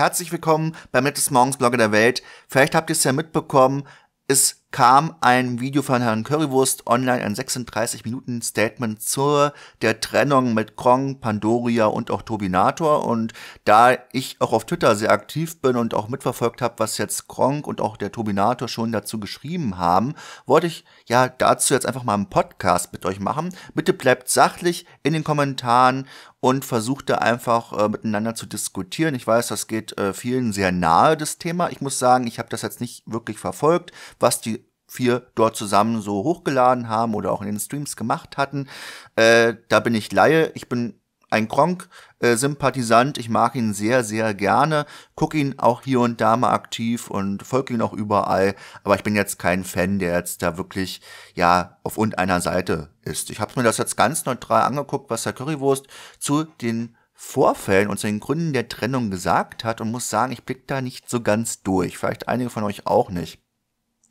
Herzlich willkommen beim nettest Morgensblogger der Welt. Vielleicht habt ihr es ja mitbekommen, es kam ein Video von Herrn Currywurst online, ein 36-Minuten-Statement zur der Trennung mit Krong, Pandoria und auch Turbinator. Und da ich auch auf Twitter sehr aktiv bin und auch mitverfolgt habe, was jetzt Kronk und auch der Turbinator schon dazu geschrieben haben, wollte ich ja dazu jetzt einfach mal einen Podcast mit euch machen. Bitte bleibt sachlich in den Kommentaren und versucht da einfach äh, miteinander zu diskutieren. Ich weiß, das geht äh, vielen sehr nahe, das Thema. Ich muss sagen, ich habe das jetzt nicht wirklich verfolgt, was die vier dort zusammen so hochgeladen haben oder auch in den Streams gemacht hatten. Äh, da bin ich Laie, ich bin ein Gronk-Sympathisant. Ich mag ihn sehr, sehr gerne. Guck ihn auch hier und da mal aktiv und folge ihn auch überall. Aber ich bin jetzt kein Fan, der jetzt da wirklich, ja, auf und einer Seite ist. Ich habe mir das jetzt ganz neutral angeguckt, was der Currywurst zu den Vorfällen und zu den Gründen der Trennung gesagt hat und muss sagen, ich blick da nicht so ganz durch. Vielleicht einige von euch auch nicht.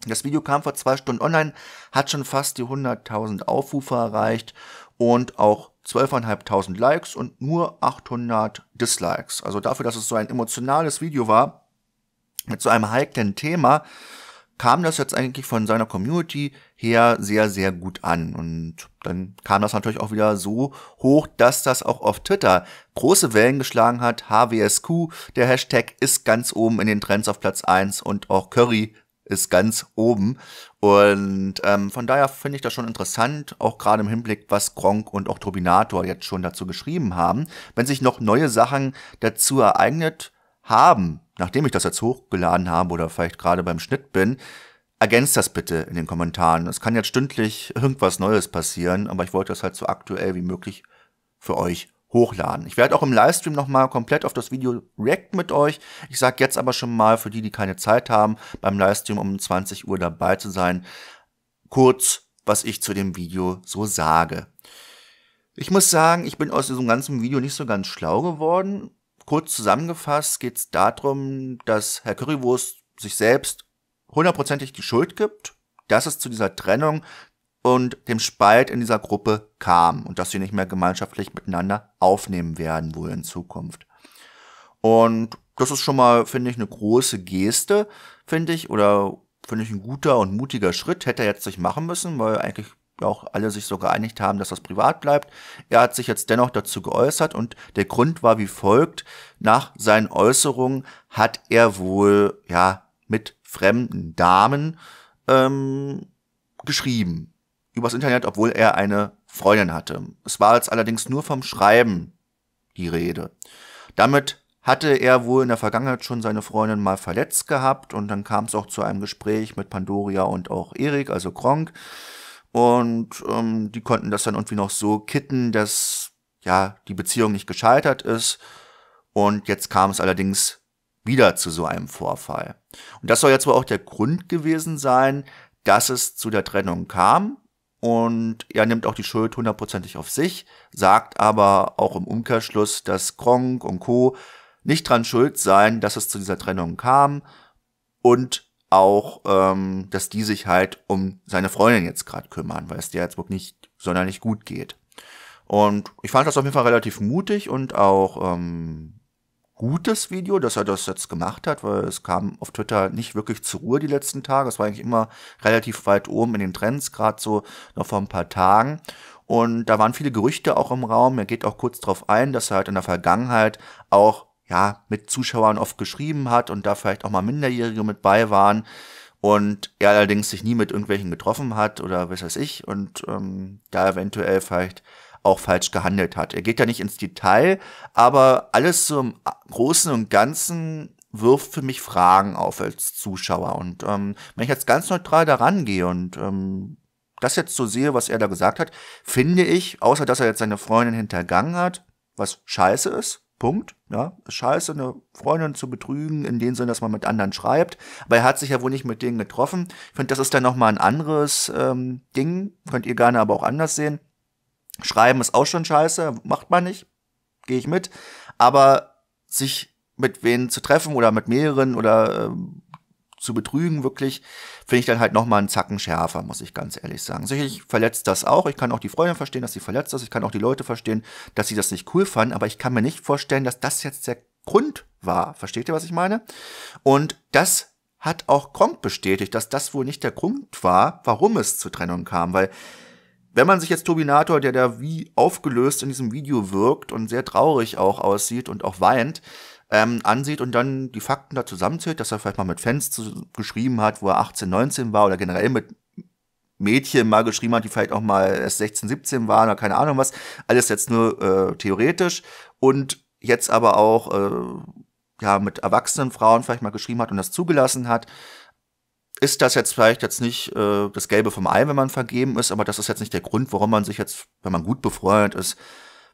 Das Video kam vor zwei Stunden online, hat schon fast die 100.000 Aufrufe erreicht und auch 12.500 Likes und nur 800 Dislikes. Also dafür, dass es so ein emotionales Video war, mit so einem heiklen Thema, kam das jetzt eigentlich von seiner Community her sehr, sehr gut an. Und dann kam das natürlich auch wieder so hoch, dass das auch auf Twitter große Wellen geschlagen hat. HWSQ, der Hashtag ist ganz oben in den Trends auf Platz 1 und auch Curry ist ganz oben. Und ähm, von daher finde ich das schon interessant, auch gerade im Hinblick, was Gronk und auch Turbinator jetzt schon dazu geschrieben haben. Wenn sich noch neue Sachen dazu ereignet haben, nachdem ich das jetzt hochgeladen habe oder vielleicht gerade beim Schnitt bin, ergänzt das bitte in den Kommentaren. Es kann jetzt stündlich irgendwas Neues passieren, aber ich wollte das halt so aktuell wie möglich für euch hochladen. Ich werde auch im Livestream nochmal komplett auf das Video reacten mit euch. Ich sage jetzt aber schon mal, für die, die keine Zeit haben, beim Livestream um 20 Uhr dabei zu sein, kurz, was ich zu dem Video so sage. Ich muss sagen, ich bin aus diesem ganzen Video nicht so ganz schlau geworden. Kurz zusammengefasst geht es darum, dass Herr Currywurst sich selbst hundertprozentig die Schuld gibt, dass es zu dieser Trennung und dem Spalt in dieser Gruppe kam und dass sie nicht mehr gemeinschaftlich miteinander aufnehmen werden wohl in Zukunft. Und das ist schon mal, finde ich, eine große Geste, finde ich, oder finde ich ein guter und mutiger Schritt. Hätte er jetzt nicht machen müssen, weil eigentlich auch alle sich so geeinigt haben, dass das privat bleibt. Er hat sich jetzt dennoch dazu geäußert und der Grund war wie folgt. Nach seinen Äußerungen hat er wohl, ja, mit fremden Damen ähm, geschrieben übers Internet, obwohl er eine Freundin hatte. Es war jetzt allerdings nur vom Schreiben die Rede. Damit hatte er wohl in der Vergangenheit schon seine Freundin mal verletzt gehabt und dann kam es auch zu einem Gespräch mit Pandoria und auch Erik, also Kronk. Und ähm, die konnten das dann irgendwie noch so kitten, dass ja die Beziehung nicht gescheitert ist. Und jetzt kam es allerdings wieder zu so einem Vorfall. Und das soll jetzt wohl auch der Grund gewesen sein, dass es zu der Trennung kam und er nimmt auch die Schuld hundertprozentig auf sich, sagt aber auch im Umkehrschluss, dass Kronk und Co. nicht dran schuld seien, dass es zu dieser Trennung kam und auch, ähm, dass die sich halt um seine Freundin jetzt gerade kümmern, weil es der jetzt wirklich nicht sonderlich gut geht. Und ich fand das auf jeden Fall relativ mutig und auch ähm, gutes Video, dass er das jetzt gemacht hat, weil es kam auf Twitter nicht wirklich zur Ruhe die letzten Tage. Es war eigentlich immer relativ weit oben in den Trends, gerade so noch vor ein paar Tagen. Und da waren viele Gerüchte auch im Raum. Er geht auch kurz darauf ein, dass er halt in der Vergangenheit auch ja mit Zuschauern oft geschrieben hat und da vielleicht auch mal Minderjährige mit bei waren. Und er allerdings sich nie mit irgendwelchen getroffen hat oder was weiß ich. Und ähm, da eventuell vielleicht auch falsch gehandelt hat. Er geht da nicht ins Detail, aber alles zum Großen und Ganzen wirft für mich Fragen auf als Zuschauer. Und ähm, wenn ich jetzt ganz neutral da rangehe und ähm, das jetzt so sehe, was er da gesagt hat, finde ich, außer dass er jetzt seine Freundin hintergangen hat, was scheiße ist, Punkt. Ja, scheiße, eine Freundin zu betrügen, in dem Sinne, dass man mit anderen schreibt. weil er hat sich ja wohl nicht mit denen getroffen. Ich finde, das ist dann nochmal ein anderes ähm, Ding. Könnt ihr gerne aber auch anders sehen. Schreiben ist auch schon scheiße, macht man nicht, gehe ich mit. Aber sich mit wen zu treffen oder mit mehreren oder äh, zu betrügen, wirklich, finde ich dann halt nochmal einen Zacken schärfer, muss ich ganz ehrlich sagen. Sicherlich verletzt das auch. Ich kann auch die Freundin verstehen, dass sie verletzt ist. Ich kann auch die Leute verstehen, dass sie das nicht cool fanden. Aber ich kann mir nicht vorstellen, dass das jetzt der Grund war. Versteht ihr, was ich meine? Und das hat auch Kronk bestätigt, dass das wohl nicht der Grund war, warum es zur Trennung kam, weil wenn man sich jetzt Turbinator, der da wie aufgelöst in diesem Video wirkt und sehr traurig auch aussieht und auch weint, ähm, ansieht und dann die Fakten da zusammenzählt, dass er vielleicht mal mit Fans zu, geschrieben hat, wo er 18, 19 war oder generell mit Mädchen mal geschrieben hat, die vielleicht auch mal erst 16, 17 waren oder keine Ahnung was. Alles jetzt nur äh, theoretisch und jetzt aber auch äh, ja mit erwachsenen Frauen vielleicht mal geschrieben hat und das zugelassen hat ist das jetzt vielleicht jetzt nicht äh, das Gelbe vom Ei, wenn man vergeben ist, aber das ist jetzt nicht der Grund, warum man sich jetzt, wenn man gut befreundet ist,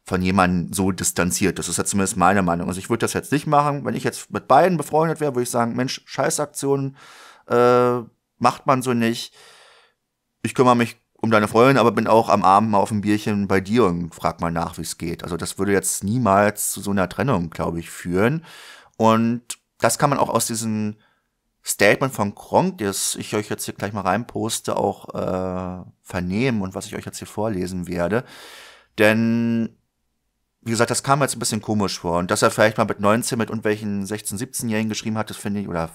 von jemandem so distanziert. Das ist jetzt zumindest meine Meinung. Also ich würde das jetzt nicht machen. Wenn ich jetzt mit beiden befreundet wäre, würde ich sagen, Mensch, Scheißaktionen äh, macht man so nicht. Ich kümmere mich um deine Freundin, aber bin auch am Abend mal auf ein Bierchen bei dir und frag mal nach, wie es geht. Also das würde jetzt niemals zu so einer Trennung, glaube ich, führen. Und das kann man auch aus diesen Statement von Kronk, das ich euch jetzt hier gleich mal reinposte, auch äh, vernehmen und was ich euch jetzt hier vorlesen werde. Denn, wie gesagt, das kam mir jetzt ein bisschen komisch vor. Und dass er vielleicht mal mit 19 mit irgendwelchen 16-, 17-Jährigen geschrieben hat, das finde ich, oder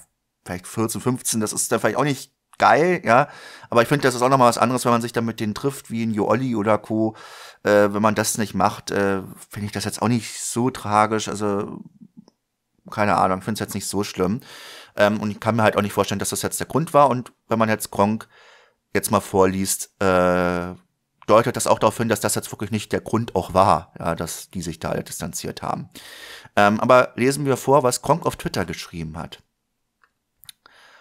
vielleicht 14, 15, das ist dann vielleicht auch nicht geil, ja. Aber ich finde, das ist auch nochmal was anderes, wenn man sich dann mit denen trifft, wie in Joolli oder Co. Äh, wenn man das nicht macht, äh, finde ich das jetzt auch nicht so tragisch. Also, keine Ahnung, finde es jetzt nicht so schlimm. Ähm, und ich kann mir halt auch nicht vorstellen, dass das jetzt der Grund war. Und wenn man jetzt Gronk jetzt mal vorliest, äh, deutet das auch darauf hin, dass das jetzt wirklich nicht der Grund auch war, ja, dass die sich da alle halt distanziert haben. Ähm, aber lesen wir vor, was Gronk auf Twitter geschrieben hat.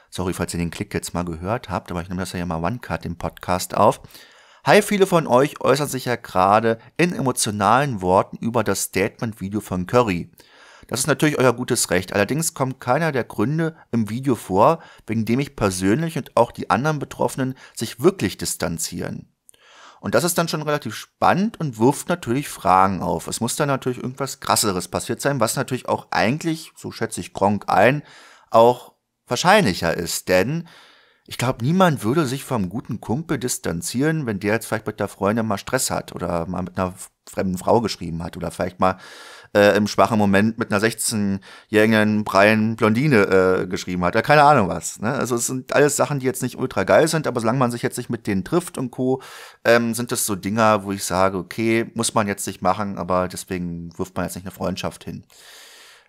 Sorry, falls ihr den Klick jetzt mal gehört habt, aber ich nehme das ja mal OneCard im Podcast auf. Hi, viele von euch äußern sich ja gerade in emotionalen Worten über das Statement-Video von Curry. Das ist natürlich euer gutes Recht. Allerdings kommt keiner der Gründe im Video vor, wegen dem ich persönlich und auch die anderen Betroffenen sich wirklich distanzieren. Und das ist dann schon relativ spannend und wirft natürlich Fragen auf. Es muss dann natürlich irgendwas krasseres passiert sein, was natürlich auch eigentlich, so schätze ich Gronk ein, auch wahrscheinlicher ist. Denn ich glaube, niemand würde sich vom guten Kumpel distanzieren, wenn der jetzt vielleicht mit der Freundin mal Stress hat oder mal mit einer fremden Frau geschrieben hat oder vielleicht mal äh, im schwachen Moment mit einer 16-jährigen breien Blondine äh, geschrieben hat. Ja, keine Ahnung was. Ne? Also es sind alles Sachen, die jetzt nicht ultra geil sind, aber solange man sich jetzt nicht mit denen trifft und Co., ähm, sind das so Dinger, wo ich sage, okay, muss man jetzt nicht machen, aber deswegen wirft man jetzt nicht eine Freundschaft hin.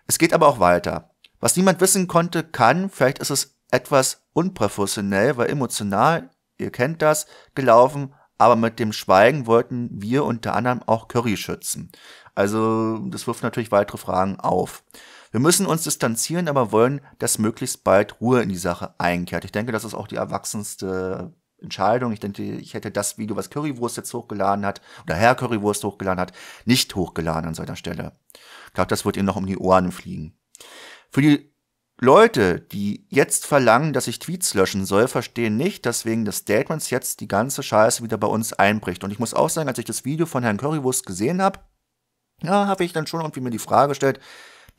Es geht aber auch weiter. Was niemand wissen konnte, kann, vielleicht ist es etwas unprofessionell, weil emotional, ihr kennt das, gelaufen, aber mit dem Schweigen wollten wir unter anderem auch Curry schützen. Also das wirft natürlich weitere Fragen auf. Wir müssen uns distanzieren, aber wollen, dass möglichst bald Ruhe in die Sache einkehrt. Ich denke, das ist auch die erwachsenste Entscheidung. Ich denke, ich hätte das Video, was Currywurst jetzt hochgeladen hat, oder Herr Currywurst hochgeladen hat, nicht hochgeladen an so Stelle. Ich glaube, das wird ihr noch um die Ohren fliegen. Für die Leute, die jetzt verlangen, dass ich Tweets löschen soll, verstehen nicht, dass wegen des Statements jetzt die ganze Scheiße wieder bei uns einbricht. Und ich muss auch sagen, als ich das Video von Herrn Currywurst gesehen habe, ja, habe ich dann schon irgendwie mir die Frage gestellt,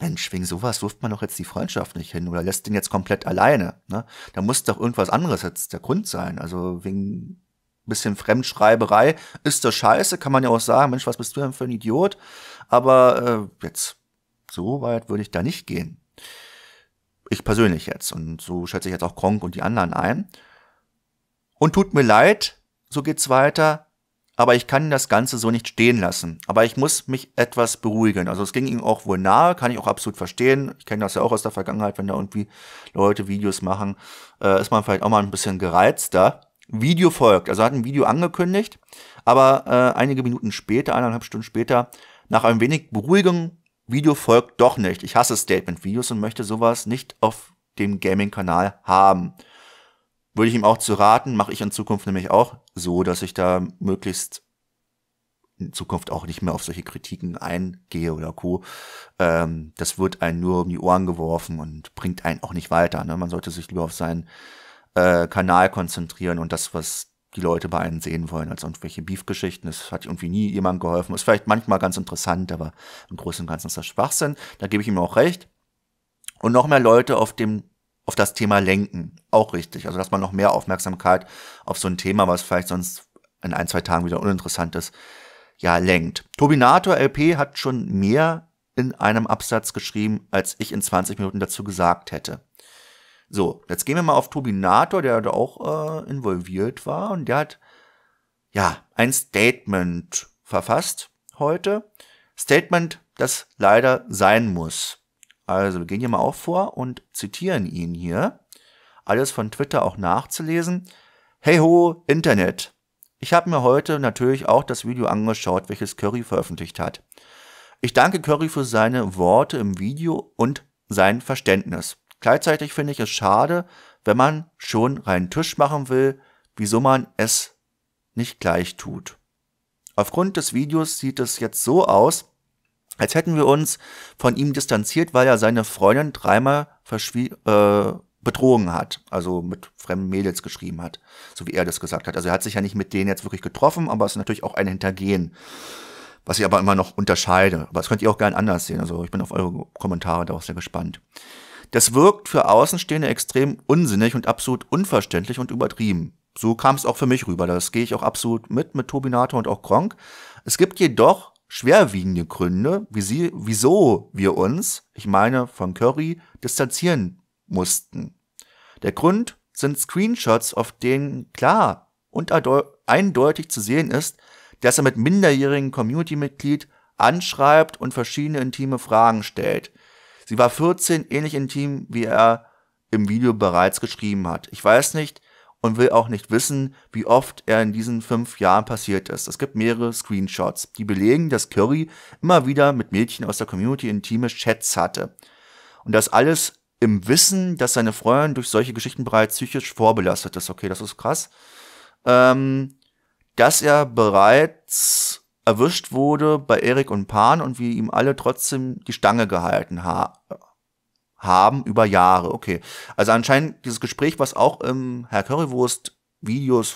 Mensch, wegen sowas wirft man doch jetzt die Freundschaft nicht hin oder lässt den jetzt komplett alleine. Ne? Da muss doch irgendwas anderes jetzt der Grund sein. Also wegen bisschen Fremdschreiberei ist das scheiße, kann man ja auch sagen, Mensch, was bist du denn für ein Idiot? Aber äh, jetzt so weit würde ich da nicht gehen. Ich persönlich jetzt. Und so schätze ich jetzt auch Kronk und die anderen ein. Und tut mir leid, so geht's weiter. Aber ich kann das Ganze so nicht stehen lassen. Aber ich muss mich etwas beruhigen. Also es ging ihm auch wohl nahe, kann ich auch absolut verstehen. Ich kenne das ja auch aus der Vergangenheit, wenn da irgendwie Leute Videos machen, äh, ist man vielleicht auch mal ein bisschen gereizter. Video folgt. Also hat ein Video angekündigt, aber äh, einige Minuten später, eineinhalb Stunden später, nach ein wenig Beruhigung Video folgt doch nicht. Ich hasse Statement-Videos und möchte sowas nicht auf dem Gaming-Kanal haben. Würde ich ihm auch zu raten, mache ich in Zukunft nämlich auch so, dass ich da möglichst in Zukunft auch nicht mehr auf solche Kritiken eingehe oder Co. Ähm, das wird einem nur um die Ohren geworfen und bringt einen auch nicht weiter. Ne? Man sollte sich lieber auf seinen äh, Kanal konzentrieren und das, was die Leute bei einem sehen wollen als irgendwelche Beef-Geschichten. Das hat irgendwie nie jemand geholfen. Ist vielleicht manchmal ganz interessant, aber im Großen und Ganzen ist das Schwachsinn. Da gebe ich ihm auch recht. Und noch mehr Leute auf dem auf das Thema lenken. Auch richtig. Also, dass man noch mehr Aufmerksamkeit auf so ein Thema, was vielleicht sonst in ein, zwei Tagen wieder uninteressant ist, ja, lenkt. Turbinator LP hat schon mehr in einem Absatz geschrieben, als ich in 20 Minuten dazu gesagt hätte. So, jetzt gehen wir mal auf Tobinator, der da auch äh, involviert war und der hat ja ein Statement verfasst heute. Statement, das leider sein muss. Also wir gehen hier mal auch vor und zitieren ihn hier. Alles von Twitter auch nachzulesen. Hey ho, Internet. Ich habe mir heute natürlich auch das Video angeschaut, welches Curry veröffentlicht hat. Ich danke Curry für seine Worte im Video und sein Verständnis. Gleichzeitig finde ich es schade, wenn man schon reinen Tisch machen will, wieso man es nicht gleich tut. Aufgrund des Videos sieht es jetzt so aus, als hätten wir uns von ihm distanziert, weil er seine Freundin dreimal äh, betrogen hat, also mit fremden Mädels geschrieben hat, so wie er das gesagt hat. Also er hat sich ja nicht mit denen jetzt wirklich getroffen, aber es ist natürlich auch ein Hintergehen, was ich aber immer noch unterscheide. Aber das könnt ihr auch gerne anders sehen. Also ich bin auf eure Kommentare darauf sehr gespannt. Das wirkt für Außenstehende extrem unsinnig und absolut unverständlich und übertrieben. So kam es auch für mich rüber. Das gehe ich auch absolut mit mit Tobinator und auch Kronk. Es gibt jedoch schwerwiegende Gründe, wie sie, wieso wir uns, ich meine von Curry, distanzieren mussten. Der Grund sind Screenshots, auf denen klar und eindeutig zu sehen ist, dass er mit minderjährigen Community-Mitglied anschreibt und verschiedene intime Fragen stellt. Sie war 14, ähnlich intim, wie er im Video bereits geschrieben hat. Ich weiß nicht und will auch nicht wissen, wie oft er in diesen fünf Jahren passiert ist. Es gibt mehrere Screenshots, die belegen, dass Curry immer wieder mit Mädchen aus der Community intime Chats hatte. Und das alles im Wissen, dass seine Freundin durch solche Geschichten bereits psychisch vorbelastet ist. Okay, das ist krass. Ähm, dass er bereits erwischt wurde bei Erik und Pan und wir ihm alle trotzdem die Stange gehalten ha haben über Jahre. Okay. Also anscheinend dieses Gespräch, was auch im Herr Currywurst Videos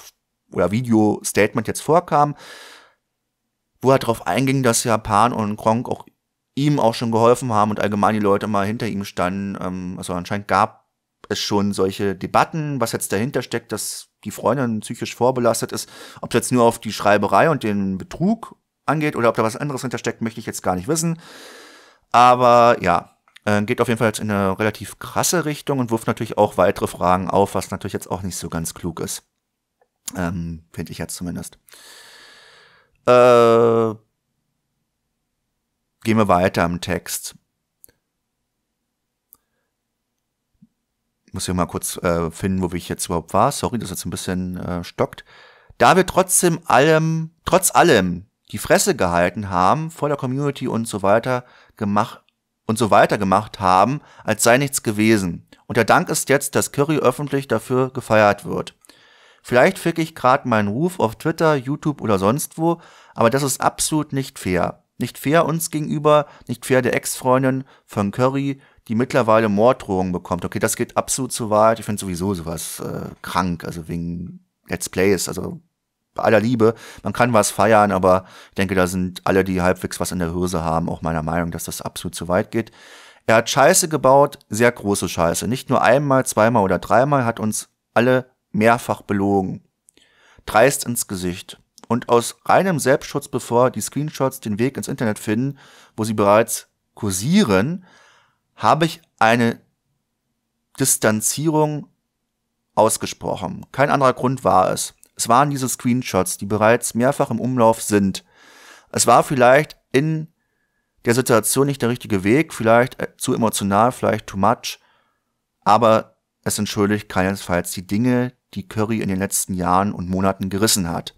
oder Video-Statement jetzt vorkam, wo er darauf einging, dass ja Pan und Kronk auch ihm auch schon geholfen haben und allgemein die Leute mal hinter ihm standen. Ähm, also anscheinend gab es schon solche Debatten, was jetzt dahinter steckt, dass die Freundin psychisch vorbelastet ist, ob es jetzt nur auf die Schreiberei und den Betrug angeht oder ob da was anderes hintersteckt, möchte ich jetzt gar nicht wissen. Aber ja, äh, geht auf jeden Fall jetzt in eine relativ krasse Richtung und wirft natürlich auch weitere Fragen auf, was natürlich jetzt auch nicht so ganz klug ist. Ähm, Finde ich jetzt zumindest. Äh, gehen wir weiter im Text. Muss ich mal kurz äh, finden, wo ich jetzt überhaupt war. Sorry, das ist jetzt ein bisschen äh, stockt. Da wir trotzdem allem, trotz allem die Fresse gehalten haben vor der Community und so weiter gemacht und so weiter gemacht haben, als sei nichts gewesen. Und der Dank ist jetzt, dass Curry öffentlich dafür gefeiert wird. Vielleicht fick ich gerade meinen Ruf auf Twitter, YouTube oder sonst wo, aber das ist absolut nicht fair. Nicht fair uns gegenüber, nicht fair der Ex-Freundin von Curry, die mittlerweile Morddrohungen bekommt. Okay, das geht absolut zu weit. Ich finde sowieso sowas äh, krank, also wegen Let's Plays. Also bei aller Liebe, man kann was feiern, aber ich denke, da sind alle, die halbwegs was in der Hose haben, auch meiner Meinung, dass das absolut zu weit geht. Er hat Scheiße gebaut, sehr große Scheiße. Nicht nur einmal, zweimal oder dreimal, hat uns alle mehrfach belogen. Dreist ins Gesicht. Und aus reinem Selbstschutz, bevor die Screenshots den Weg ins Internet finden, wo sie bereits kursieren, habe ich eine Distanzierung ausgesprochen. Kein anderer Grund war es. Es waren diese Screenshots, die bereits mehrfach im Umlauf sind. Es war vielleicht in der Situation nicht der richtige Weg, vielleicht äh, zu emotional, vielleicht too much, aber es entschuldigt keinesfalls die Dinge, die Curry in den letzten Jahren und Monaten gerissen hat.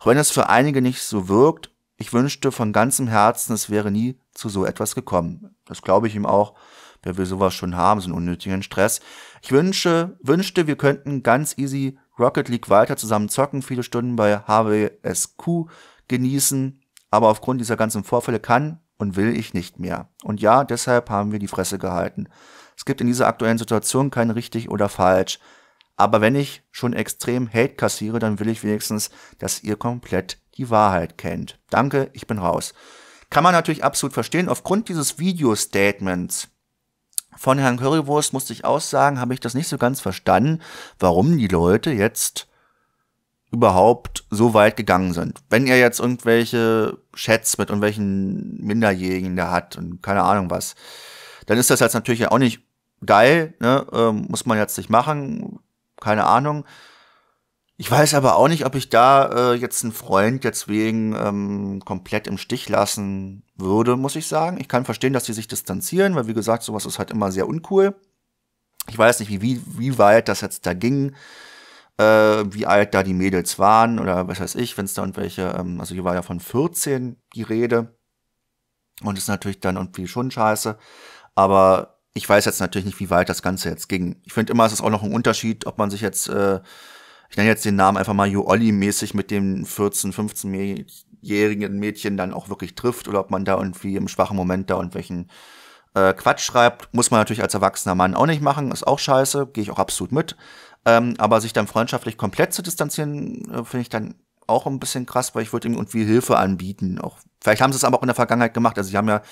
Auch wenn es für einige nicht so wirkt, ich wünschte von ganzem Herzen, es wäre nie zu so etwas gekommen. Das glaube ich ihm auch. Wer will sowas schon haben, so einen unnötigen Stress? Ich wünsche, wünschte, wir könnten ganz easy Rocket League weiter zusammen zocken, viele Stunden bei HWSQ genießen. Aber aufgrund dieser ganzen Vorfälle kann und will ich nicht mehr. Und ja, deshalb haben wir die Fresse gehalten. Es gibt in dieser aktuellen Situation kein richtig oder falsch. Aber wenn ich schon extrem Hate kassiere, dann will ich wenigstens, dass ihr komplett die Wahrheit kennt. Danke, ich bin raus. Kann man natürlich absolut verstehen. Aufgrund dieses Video-Statements von Herrn Currywurst musste ich aussagen, habe ich das nicht so ganz verstanden, warum die Leute jetzt überhaupt so weit gegangen sind. Wenn ihr jetzt irgendwelche Chats mit irgendwelchen Minderjährigen da hat und keine Ahnung was, dann ist das jetzt natürlich auch nicht geil, ne? ähm, muss man jetzt nicht machen, keine Ahnung. Ich weiß aber auch nicht, ob ich da äh, jetzt einen Freund deswegen ähm, komplett im Stich lassen würde, muss ich sagen. Ich kann verstehen, dass sie sich distanzieren, weil wie gesagt, sowas ist halt immer sehr uncool. Ich weiß nicht, wie, wie, wie weit das jetzt da ging, äh, wie alt da die Mädels waren oder was weiß ich, wenn es da irgendwelche, ähm, also hier war ja von 14 die Rede. Und ist natürlich dann irgendwie schon scheiße. Aber ich weiß jetzt natürlich nicht, wie weit das Ganze jetzt ging. Ich finde immer, es ist auch noch ein Unterschied, ob man sich jetzt äh, ich nenne jetzt den Namen einfach mal Juolli-mäßig mit dem 14-, 15-jährigen Mädchen dann auch wirklich trifft oder ob man da irgendwie im schwachen Moment da irgendwelchen äh, Quatsch schreibt, muss man natürlich als erwachsener Mann auch nicht machen, ist auch scheiße, gehe ich auch absolut mit. Ähm, aber sich dann freundschaftlich komplett zu distanzieren, äh, finde ich dann auch ein bisschen krass, weil ich würde ihm irgendwie Hilfe anbieten. Auch vielleicht haben sie es aber auch in der Vergangenheit gemacht. Also sie haben ja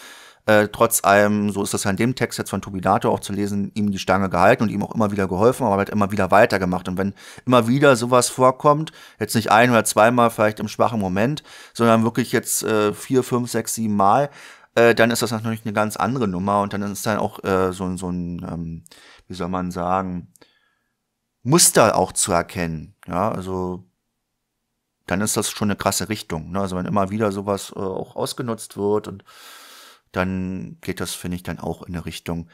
äh, trotz allem, so ist das ja in dem Text jetzt von Tobinato auch zu lesen, ihm die Stange gehalten und ihm auch immer wieder geholfen, aber hat immer wieder weitergemacht. Und wenn immer wieder sowas vorkommt, jetzt nicht ein oder zweimal vielleicht im schwachen Moment, sondern wirklich jetzt äh, vier, fünf, sechs, sieben Mal, äh, dann ist das natürlich eine ganz andere Nummer und dann ist dann auch äh, so, so ein, ähm, wie soll man sagen, Muster auch zu erkennen. Ja, also dann ist das schon eine krasse Richtung. Ne? Also wenn immer wieder sowas äh, auch ausgenutzt wird und dann geht das, finde ich, dann auch in eine Richtung,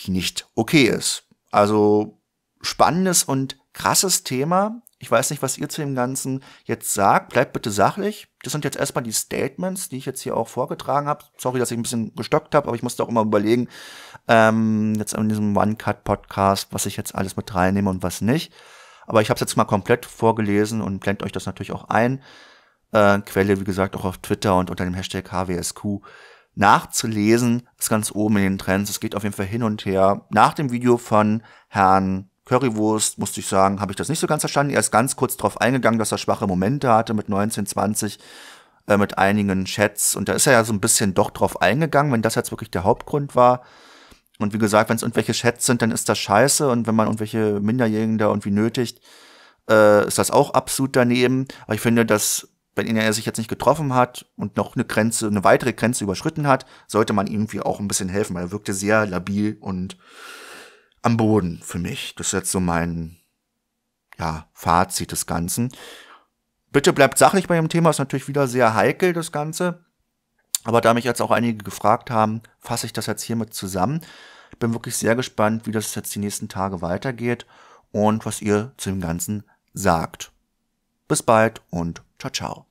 die nicht okay ist. Also spannendes und krasses Thema. Ich weiß nicht, was ihr zu dem Ganzen jetzt sagt. Bleibt bitte sachlich. Das sind jetzt erstmal die Statements, die ich jetzt hier auch vorgetragen habe. Sorry, dass ich ein bisschen gestockt habe, aber ich musste auch immer überlegen, ähm, jetzt in diesem One-Cut-Podcast, was ich jetzt alles mit reinnehme und was nicht. Aber ich habe es jetzt mal komplett vorgelesen und blendet euch das natürlich auch ein. Äh, Quelle, wie gesagt, auch auf Twitter und unter dem Hashtag HWSQ nachzulesen, ist ganz oben in den Trends. Es geht auf jeden Fall hin und her. Nach dem Video von Herrn Currywurst, musste ich sagen, habe ich das nicht so ganz verstanden. Er ist ganz kurz darauf eingegangen, dass er schwache Momente hatte mit 19, 20, äh, mit einigen Chats. Und da ist er ja so ein bisschen doch drauf eingegangen, wenn das jetzt wirklich der Hauptgrund war. Und wie gesagt, wenn es irgendwelche Chats sind, dann ist das scheiße. Und wenn man irgendwelche Minderjährigen da irgendwie nötigt, äh, ist das auch absolut daneben. Aber ich finde, dass wenn er sich jetzt nicht getroffen hat und noch eine Grenze, eine weitere Grenze überschritten hat, sollte man ihm irgendwie auch ein bisschen helfen, weil er wirkte sehr labil und am Boden für mich. Das ist jetzt so mein, ja, Fazit des Ganzen. Bitte bleibt sachlich bei dem Thema, ist natürlich wieder sehr heikel, das Ganze. Aber da mich jetzt auch einige gefragt haben, fasse ich das jetzt hiermit zusammen. Ich bin wirklich sehr gespannt, wie das jetzt die nächsten Tage weitergeht und was ihr zu dem Ganzen sagt. Bis bald und ciao ciao.